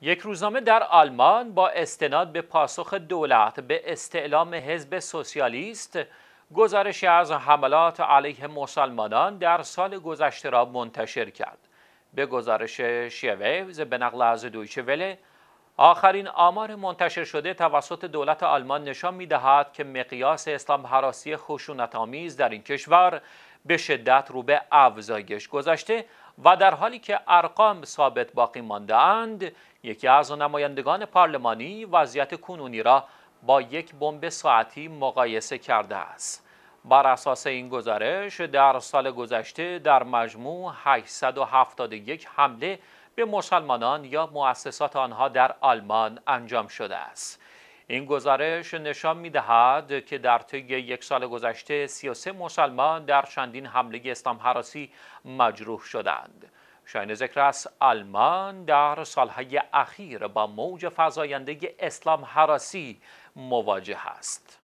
یک روزنامه در آلمان با استناد به پاسخ دولت به استعلام حزب سوسیالیست گزارش از حملات علیه مسلمانان در سال گذشته را منتشر کرد. به گزارش شیویوز به نقل از دویچه وله آخرین آمار منتشر شده توسط دولت آلمان نشان می دهد که مقیاس اسلام حراسی خشونت آمیز در این کشور به شدت رو به افزایش گذاشته و در حالی که ارقام ثابت باقی مانده اند یکی از نمایندگان پارلمانی وضعیت کنونی را با یک بمب ساعتی مقایسه کرده است بر اساس این گزارش در سال گذشته در مجموع 871 حمله به مسلمانان یا مؤسسات آنها در آلمان انجام شده است این گزارش نشان می که در طی یک سال گذشته 33 مسلمان در چندین حمله اسلام حراسی مجروح شدند. شاین ذکر است آلمان در سالهای اخیر با موج فزاینده اسلام حراسی مواجه است.